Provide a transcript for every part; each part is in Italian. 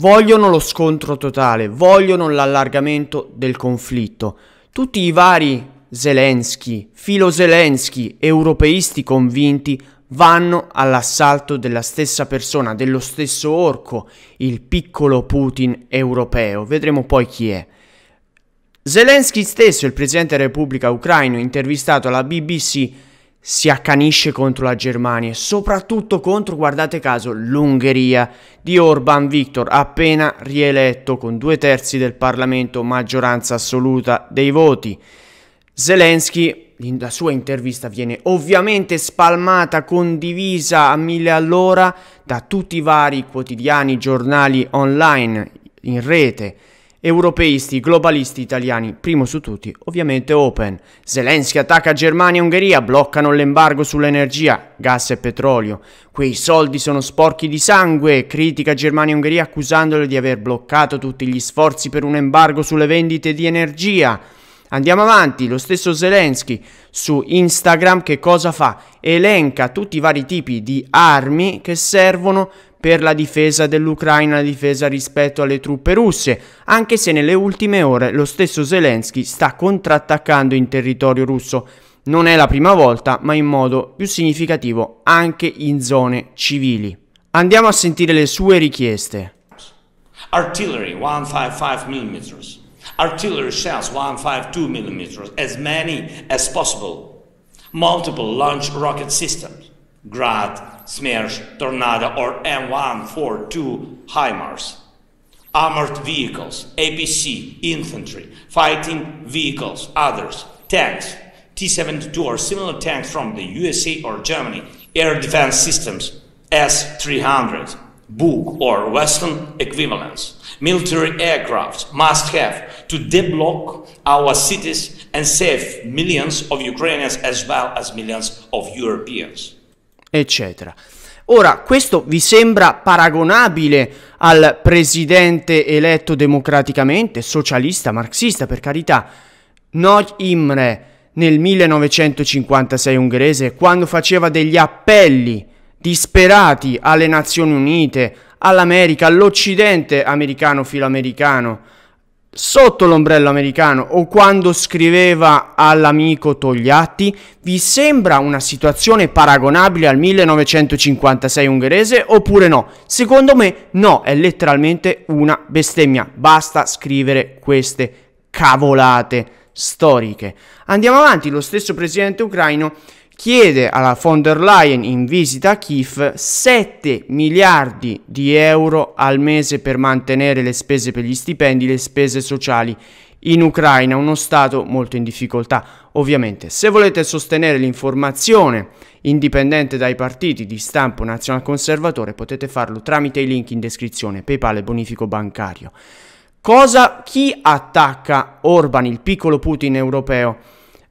Vogliono lo scontro totale, vogliono l'allargamento del conflitto. Tutti i vari Zelensky, filo Zelensky, europeisti convinti vanno all'assalto della stessa persona, dello stesso orco, il piccolo Putin europeo. Vedremo poi chi è. Zelensky stesso, il presidente della Repubblica Ucraina, intervistato alla BBC, si accanisce contro la Germania e soprattutto contro, guardate caso, l'Ungheria di Orban Viktor, appena rieletto con due terzi del Parlamento, maggioranza assoluta dei voti. Zelensky, la sua intervista viene ovviamente spalmata, condivisa a mille all'ora da tutti i vari quotidiani, giornali online, in rete. Europeisti, globalisti italiani, primo su tutti, ovviamente Open. Zelensky attacca Germania e Ungheria, bloccano l'embargo sull'energia, gas e petrolio. Quei soldi sono sporchi di sangue, critica Germania e Ungheria accusandole di aver bloccato tutti gli sforzi per un embargo sulle vendite di energia. Andiamo avanti, lo stesso Zelensky su Instagram che cosa fa? Elenca tutti i vari tipi di armi che servono per per la difesa dell'Ucraina, la difesa rispetto alle truppe russe, anche se nelle ultime ore lo stesso Zelensky sta contrattaccando in territorio russo. Non è la prima volta, ma in modo più significativo anche in zone civili. Andiamo a sentire le sue richieste. Artillery 155 mm, artillery shells 152 mm, as many as possible, multiple launch rocket systems. Grad, Smersh, Tornado, or M142 HIMARS. Armored vehicles, APC, infantry, fighting vehicles, others, tanks, T 72 or similar tanks from the USA or Germany, air defense systems, S 300, Buk or Western equivalents, military aircraft must have to deblock our cities and save millions of Ukrainians as well as millions of Europeans. eccetera. Ora, questo vi sembra paragonabile al presidente eletto democraticamente, socialista, marxista, per carità? Noy Imre nel 1956 ungherese, quando faceva degli appelli disperati alle Nazioni Unite, all'America, all'Occidente americano filoamericano, Sotto l'ombrello americano o quando scriveva all'amico Togliatti, vi sembra una situazione paragonabile al 1956 ungherese oppure no? Secondo me no, è letteralmente una bestemmia. Basta scrivere queste cavolate storiche. Andiamo avanti, lo stesso presidente ucraino chiede alla von der Leyen in visita a Kiev 7 miliardi di euro al mese per mantenere le spese per gli stipendi, le spese sociali in Ucraina, uno Stato molto in difficoltà. Ovviamente, se volete sostenere l'informazione indipendente dai partiti di stampo nazionalconservatore, potete farlo tramite i link in descrizione, PayPal e bonifico bancario. Cosa chi attacca Orban, il piccolo Putin europeo?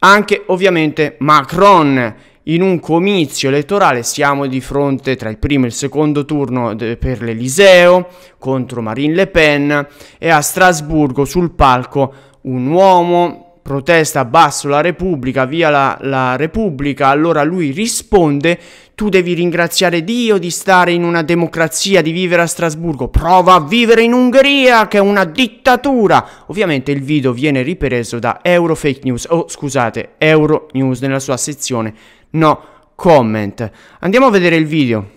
Anche ovviamente Macron in un comizio elettorale siamo di fronte tra il primo e il secondo turno de- per l'Eliseo contro Marine Le Pen e a Strasburgo sul palco un uomo protesta basso la Repubblica, via la, la Repubblica, allora lui risponde tu devi ringraziare Dio di stare in una democrazia, di vivere a Strasburgo, prova a vivere in Ungheria che è una dittatura. Ovviamente il video viene ripreso da Eurofake News, o oh, scusate, Euronews nella sua sezione no comment. Andiamo a vedere il video.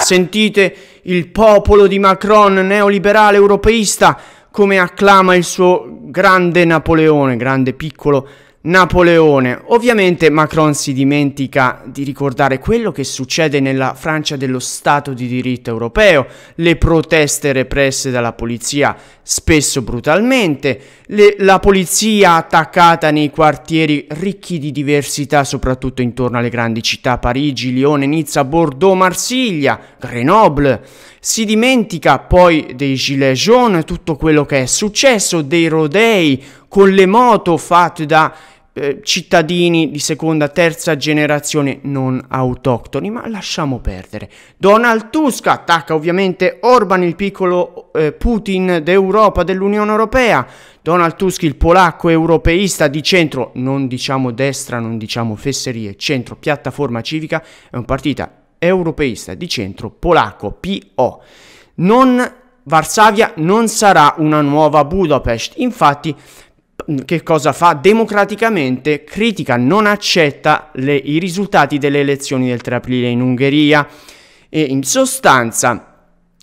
Sentite il popolo di Macron neoliberale europeista come acclama il suo grande Napoleone, grande piccolo Napoleone. Ovviamente Macron si dimentica di ricordare quello che succede nella Francia dello Stato di diritto europeo, le proteste represse dalla polizia, spesso brutalmente, le, la polizia attaccata nei quartieri ricchi di diversità, soprattutto intorno alle grandi città Parigi, Lione, Nizza, Bordeaux, Marsiglia, Grenoble. Si dimentica poi dei gilets jaunes, tutto quello che è successo, dei rodei con le moto fatte da eh, cittadini di seconda, terza generazione non autoctoni, ma lasciamo perdere. Donald Tusk attacca ovviamente Orban, il piccolo eh, Putin d'Europa, dell'Unione Europea. Donald Tusk, il polacco europeista di centro, non diciamo destra, non diciamo fesserie, centro, piattaforma civica, è un partito europeista di centro polacco, PO. Non Varsavia non sarà una nuova Budapest, infatti Mm, che cosa fa? Democraticamente critica, non accetta le, i risultati delle elezioni del 3 aprile in Ungheria e in sostanza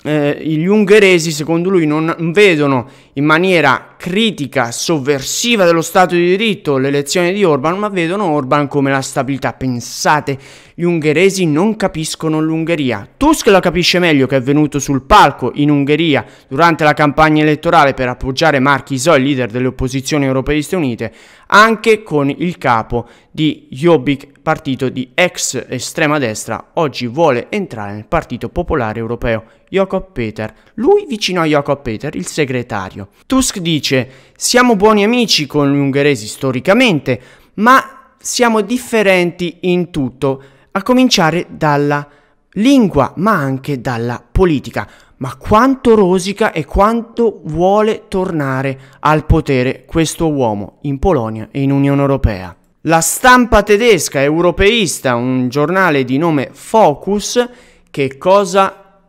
eh, gli ungheresi secondo lui non vedono in maniera critica sovversiva dello Stato di diritto l'elezione di Orban, ma vedono Orban come la stabilità. Pensate, gli ungheresi non capiscono l'Ungheria. Tusk la capisce meglio che è venuto sul palco in Ungheria durante la campagna elettorale per appoggiare Marchisò, il leader delle opposizioni europeiste unite, anche con il capo di Jobbik, partito di ex estrema destra, oggi vuole entrare nel Partito Popolare Europeo. Jacob Peter. Lui vicino a Jacob Peter, il segretario. Tusk dice dice siamo buoni amici con gli ungheresi storicamente, ma siamo differenti in tutto, a cominciare dalla lingua, ma anche dalla politica. Ma quanto rosica e quanto vuole tornare al potere questo uomo in Polonia e in Unione Europea. La stampa tedesca europeista, un giornale di nome Focus, che cosa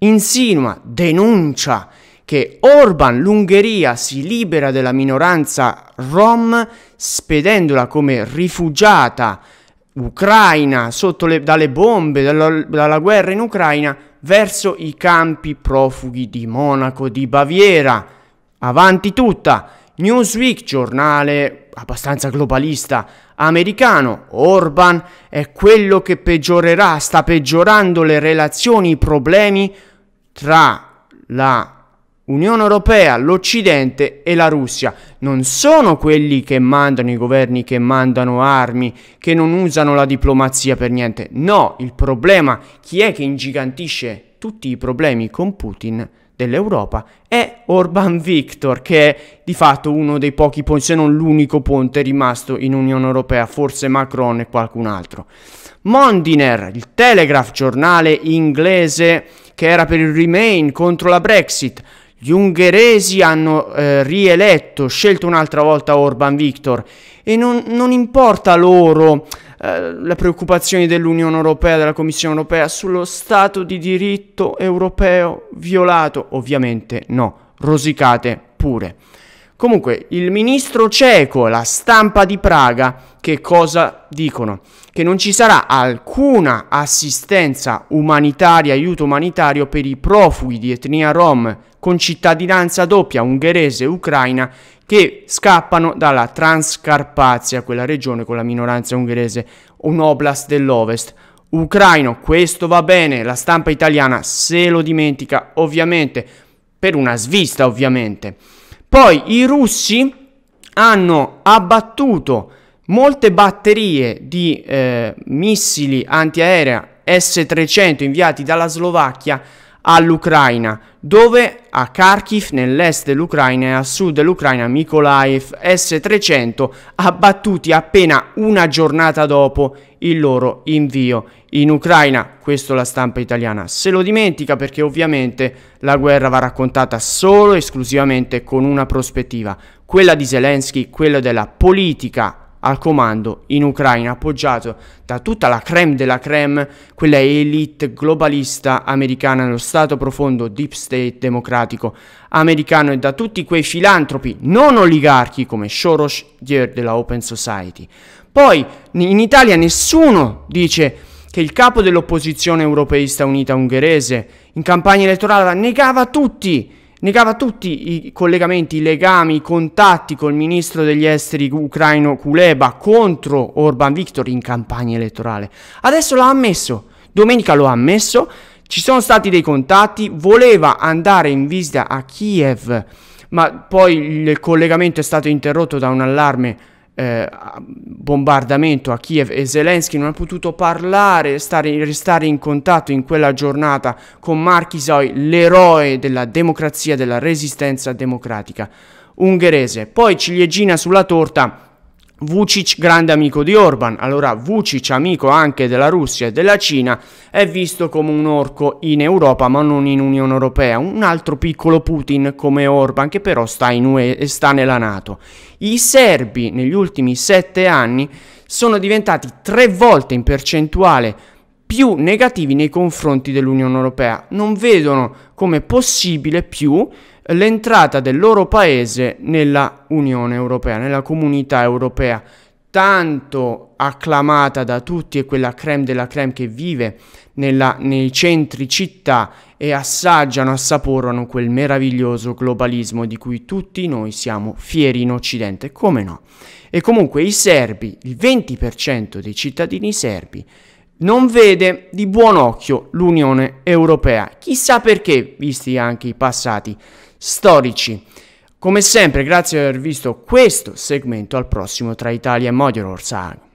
insinua, denuncia che Orban, l'Ungheria, si libera della minoranza rom spedendola come rifugiata ucraina sotto le, dalle bombe, dalla, dalla guerra in Ucraina, verso i campi profughi di Monaco, di Baviera. Avanti tutta! Newsweek, giornale abbastanza globalista americano, Orban è quello che peggiorerà, sta peggiorando le relazioni, i problemi tra la Unione Europea, l'Occidente e la Russia non sono quelli che mandano i governi che mandano armi, che non usano la diplomazia per niente. No, il problema, chi è che ingigantisce tutti i problemi con Putin dell'Europa è Orban Victor, che è di fatto uno dei pochi ponti, se non l'unico ponte rimasto in Unione Europea, forse Macron e qualcun altro. Mondiner, il Telegraph, giornale inglese che era per il Remain contro la Brexit, gli ungheresi hanno eh, rieletto, scelto un'altra volta Orban Victor e non, non importa loro eh, le preoccupazioni dell'Unione Europea, della Commissione Europea sullo Stato di diritto europeo violato. Ovviamente no, rosicate pure. Comunque, il ministro ceco, la stampa di Praga, che cosa dicono? Che non ci sarà alcuna assistenza umanitaria, aiuto umanitario per i profughi di etnia rom con cittadinanza doppia ungherese e ucraina che scappano dalla Transcarpazia, quella regione con la minoranza ungherese, un oblast dell'ovest ucraino. Questo va bene, la stampa italiana se lo dimentica, ovviamente, per una svista, ovviamente. Poi i russi hanno abbattuto molte batterie di eh, missili antiaerea S-300 inviati dalla Slovacchia all'Ucraina, dove a Kharkiv, nell'est dell'Ucraina e a sud dell'Ucraina, Mykolaiv S-300 abbattuti appena una giornata dopo il loro invio in Ucraina. Questo la stampa italiana se lo dimentica perché ovviamente la guerra va raccontata solo e esclusivamente con una prospettiva, quella di Zelensky, quella della politica al comando in Ucraina, appoggiato da tutta la creme della creme, quella elite globalista americana, lo stato profondo deep state democratico americano e da tutti quei filantropi non oligarchi come Soros Dier della Open Society. Poi in Italia nessuno dice che il capo dell'opposizione europeista unita ungherese in campagna elettorale negava tutti negava tutti i collegamenti, i legami, i contatti col ministro degli esteri ucraino Kuleba contro Orban Viktor in campagna elettorale. Adesso l'ha ammesso, domenica lo ha ammesso, ci sono stati dei contatti, voleva andare in visita a Kiev, ma poi il collegamento è stato interrotto da un allarme eh, bombardamento a Kiev e Zelensky non ha potuto parlare, stare, restare in contatto in quella giornata con Markisoi, l'eroe della democrazia, della resistenza democratica ungherese. Poi ciliegina sulla torta Vucic grande amico di Orban, allora Vucic amico anche della Russia e della Cina è visto come un orco in Europa ma non in Unione Europea, un altro piccolo Putin come Orban che però sta in UE sta nella Nato. I serbi negli ultimi sette anni sono diventati tre volte in percentuale più negativi nei confronti dell'Unione Europea, non vedono come possibile più l'entrata del loro paese nella Unione Europea, nella comunità europea, tanto acclamata da tutti e quella creme della creme che vive nella, nei centri città e assaggiano, assaporano quel meraviglioso globalismo di cui tutti noi siamo fieri in Occidente, come no? E comunque i serbi, il 20% dei cittadini serbi, non vede di buon occhio l'Unione Europea. Chissà perché, visti anche i passati storici. Come sempre, grazie di aver visto questo segmento, al prossimo tra Italia e Motorhorse.